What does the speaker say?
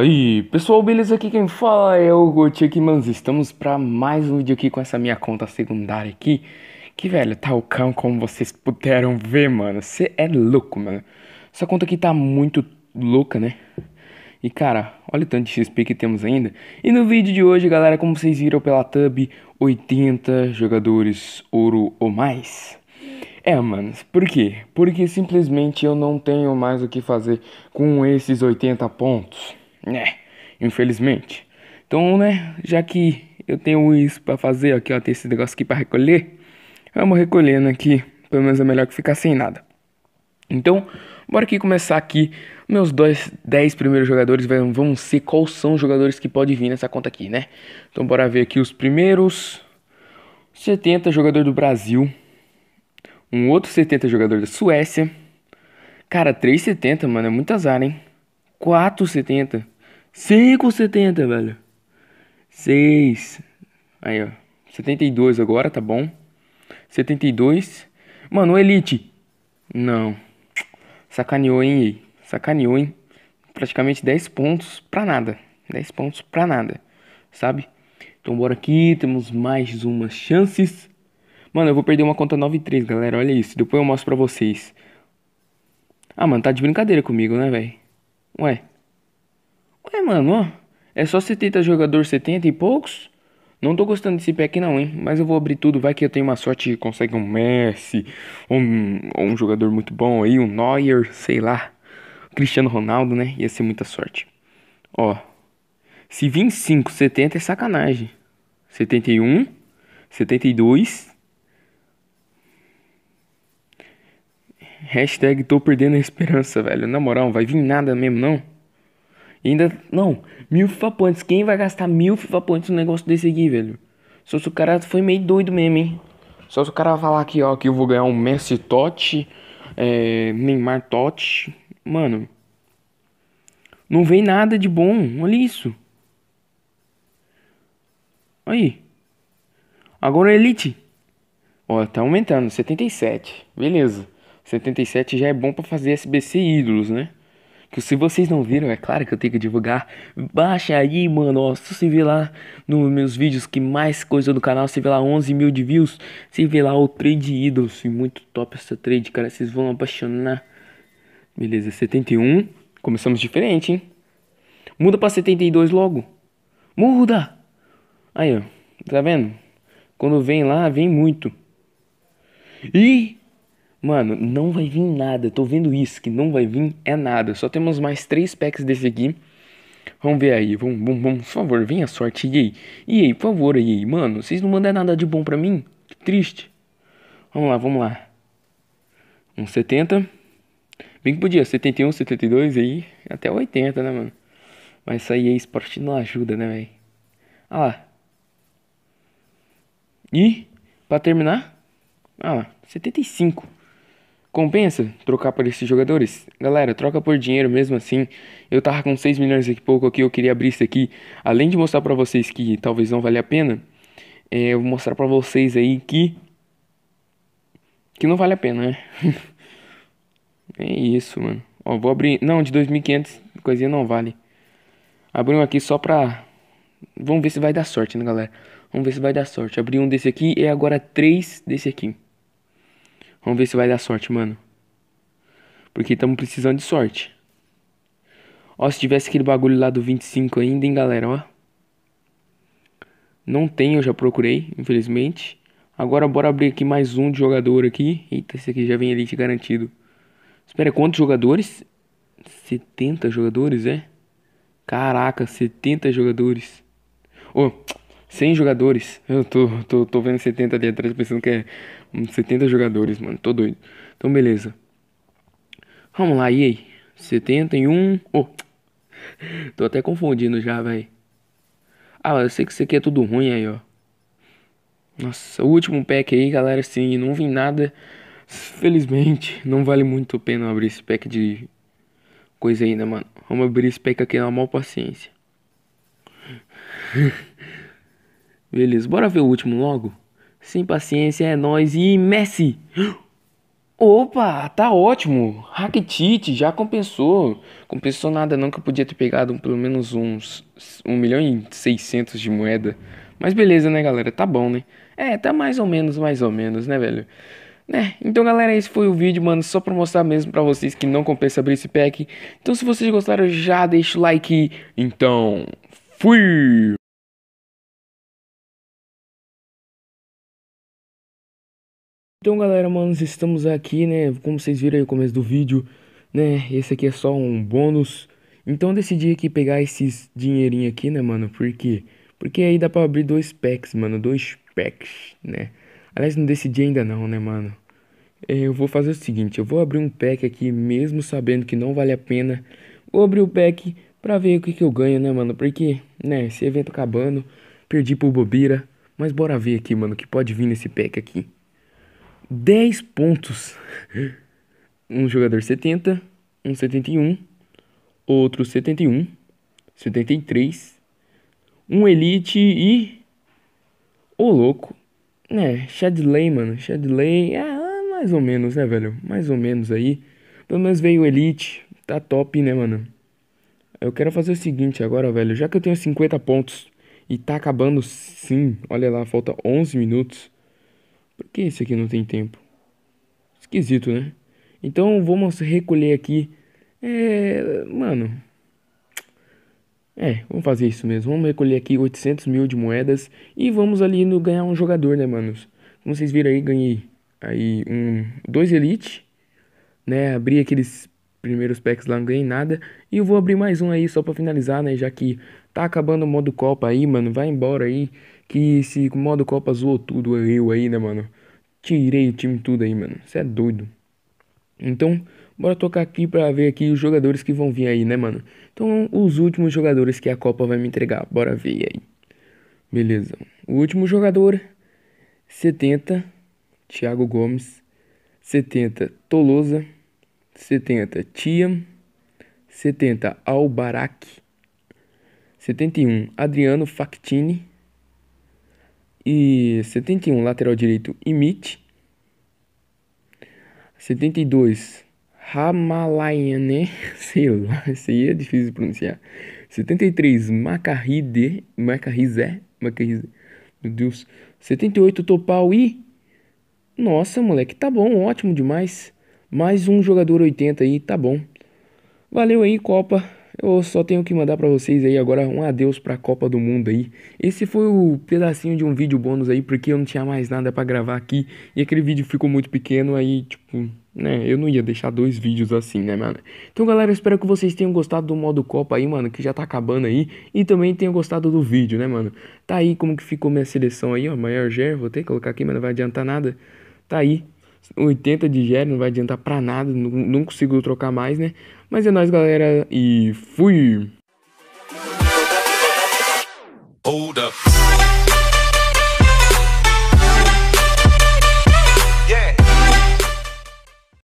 Aí, ah, pessoal, beleza? Aqui quem fala é o aqui mano. Estamos para mais um vídeo aqui com essa minha conta secundária aqui. Que, velho, tá o cão como vocês puderam ver, mano. Você é louco, mano. Essa conta aqui tá muito louca, né? E, cara, olha o tanto de XP que temos ainda. E no vídeo de hoje, galera, como vocês viram pela tub 80 jogadores ouro ou mais. É, mano, por quê? Porque simplesmente eu não tenho mais o que fazer com esses 80 pontos, né? Infelizmente. Então, né, já que eu tenho isso para fazer aqui, ó, tem esse negócio aqui para recolher, vamos recolhendo aqui, pelo menos é melhor que ficar sem nada. Então, bora aqui começar aqui. Meus dois 10 primeiros jogadores vão ser quais são os jogadores que podem vir nessa conta aqui, né? Então, bora ver aqui os primeiros. 70 jogador do Brasil. Um outro 70 jogador da Suécia. Cara, 3,70, mano, é muito azar, hein? 4,70. 5,70, velho. 6. Aí, ó. 72 agora, tá bom. 72. Mano, o Elite. Não. Sacaneou, hein? Sacaneou, hein? Praticamente 10 pontos pra nada. 10 pontos pra nada. Sabe? Então bora aqui, temos mais umas chances. Mano, eu vou perder uma conta 93, galera. Olha isso. Depois eu mostro pra vocês. Ah, mano, tá de brincadeira comigo, né, velho? Ué. Ué, mano, ó. É só 70 jogador, 70 e poucos? Não tô gostando desse pack não, hein? Mas eu vou abrir tudo, vai que eu tenho uma sorte e consegue um Messi, um, um jogador muito bom aí, um Neuer, sei lá. Cristiano Ronaldo, né? Ia ser muita sorte. Ó. Se 25, 70 é sacanagem. 71, 72, Hashtag tô perdendo a esperança, velho. Na moral, não vai vir nada mesmo, não. E ainda. Não, mil FIFA points. Quem vai gastar mil FIFA points negócio desse aqui, velho? Só se o cara foi meio doido mesmo, hein? Só se o cara falar aqui, ó, que eu vou ganhar um Messi Totti, é, Neymar Totti. Mano. Não vem nada de bom. Olha isso. Aí. Agora Elite. Ó, tá aumentando. 77. Beleza. 77 já é bom para fazer SBC ídolos, né? Que se vocês não viram, é claro que eu tenho que divulgar. Baixa aí, mano. Ó, se você vê lá nos meus vídeos que mais coisa do canal, você vê lá 11 mil de views. Você vê lá o trade ídolos. E muito top essa trade, cara. Vocês vão apaixonar. Beleza, 71. Começamos diferente, hein? Muda pra 72 logo. Muda! Aí, ó. Tá vendo? Quando vem lá, vem muito. E Mano, não vai vir nada. Tô vendo isso, que não vai vir é nada. Só temos mais três packs desse aqui. Vamos ver aí, vamos, vamos, vamos, por favor, venha a sorte, E aí, por favor, aí, mano, vocês não mandam nada de bom pra mim? Que triste. Vamos lá, vamos lá. 1,70. Bem que podia, 71, 72 aí, até 80, né, mano? Mas isso aí, é esporte não ajuda, né, velho? Ah lá. E, pra terminar, ah lá, 75. Compensa trocar por esses jogadores? Galera, troca por dinheiro mesmo assim. Eu tava com 6 milhões aqui pouco aqui, eu queria abrir isso aqui. Além de mostrar para vocês que talvez não valha a pena, é, eu vou mostrar para vocês aí que que não vale a pena, né? é isso, mano. Ó, vou abrir, não, de 2500, coisinha não vale. Abri um aqui só pra Vamos ver se vai dar sorte, né, galera? Vamos ver se vai dar sorte. Abri um desse aqui e agora três desse aqui. Vamos ver se vai dar sorte, mano. Porque estamos precisando de sorte. Ó, se tivesse aquele bagulho lá do 25 ainda, hein, galera, ó. Não tem, eu já procurei, infelizmente. Agora bora abrir aqui mais um de jogador aqui. Eita, esse aqui já vem elite garantido. Espera, quantos jogadores? 70 jogadores, é? Caraca, 70 jogadores. Ô, oh, 100 jogadores. Eu tô, tô, tô vendo 70 ali atrás pensando que é 70 hum, jogadores, mano. Tô doido. Então, beleza. Vamos lá, aí? 71. Oh. Tô até confundindo já, velho. Ah, eu sei que isso aqui é tudo ruim aí, ó. Nossa, o último pack aí, galera, sim, não vi nada. Felizmente, não vale muito a pena abrir esse pack de coisa ainda, mano. Vamos abrir esse pack aqui na maior paciência. Beleza, bora ver o último logo. Sem paciência é nós e Messi. Opa, tá ótimo. Rakitic já compensou. Compensou nada não que eu podia ter pegado pelo menos uns 1 milhão e 600 de moeda. Mas beleza, né, galera? Tá bom, né? É, tá mais ou menos, mais ou menos, né, velho? Né? Então, galera, esse foi o vídeo, mano. Só pra mostrar mesmo pra vocês que não compensa abrir esse pack. Então, se vocês gostaram, já deixa o like. Então, fui! Então galera, mano, estamos aqui, né, como vocês viram aí no começo do vídeo, né, esse aqui é só um bônus. Então decidi aqui pegar esses dinheirinho aqui, né, mano, por quê? Porque aí dá pra abrir dois packs, mano, dois packs, né. Aliás, não decidi ainda não, né, mano. É, eu vou fazer o seguinte, eu vou abrir um pack aqui, mesmo sabendo que não vale a pena. Vou abrir o pack pra ver o que que eu ganho, né, mano, porque, né, esse evento acabando, perdi pro Bobira. Mas bora ver aqui, mano, o que pode vir nesse pack aqui. 10 pontos. Um jogador 70, um 71, outro 71, 73, um Elite e. o louco! Né, é, Shadley, mano. Shadley, é mais ou menos, né, velho? Mais ou menos aí. Pelo menos veio o Elite. Tá top, né, mano? Eu quero fazer o seguinte agora, velho. Já que eu tenho 50 pontos e tá acabando sim, olha lá, falta 11 minutos. Por que esse aqui não tem tempo? Esquisito, né? Então vamos recolher aqui. É. Mano. É, vamos fazer isso mesmo. Vamos recolher aqui 800 mil de moedas e vamos ali no ganhar um jogador, né, manos? Como vocês viram aí, ganhei aí um, dois Elite, né? Abri aqueles primeiros packs lá não ganhei nada. E eu vou abrir mais um aí só pra finalizar, né? Já que tá acabando o modo Copa aí, mano. Vai embora aí. Que esse modo Copa zoou tudo eu aí, né, mano? Tirei o time tudo aí, mano. Você é doido. Então, bora tocar aqui pra ver aqui os jogadores que vão vir aí, né, mano? Então, os últimos jogadores que a Copa vai me entregar. Bora ver aí. Beleza. O último jogador, 70, Thiago Gomes. 70, Tolosa. 70 Tiam, 70 Albarak, 71 Adriano Factini e 71 lateral direito Imit, setenta e Ramalayane, sei lá, isso aí é difícil de pronunciar. 73, Macarride, Macarrizé, Macarrizé, meu Deus. 78, Topal e... Nossa, moleque, tá bom, ótimo demais. Mais um jogador 80 aí, tá bom. Valeu aí, Copa. Eu só tenho que mandar para vocês aí agora um adeus para a Copa do Mundo aí. Esse foi o pedacinho de um vídeo bônus aí, porque eu não tinha mais nada para gravar aqui e aquele vídeo ficou muito pequeno aí, tipo, né, eu não ia deixar dois vídeos assim, né, mano. Então, galera, espero que vocês tenham gostado do modo Copa aí, mano, que já tá acabando aí, e também tenham gostado do vídeo, né, mano. Tá aí como que ficou minha seleção aí, ó, maior Ger, vou ter que colocar aqui, mas não vai adiantar nada. Tá aí 80 de Jerry, não vai adiantar pra nada, não, não consigo trocar mais, né? Mas é nóis, galera, e fui! Hold up.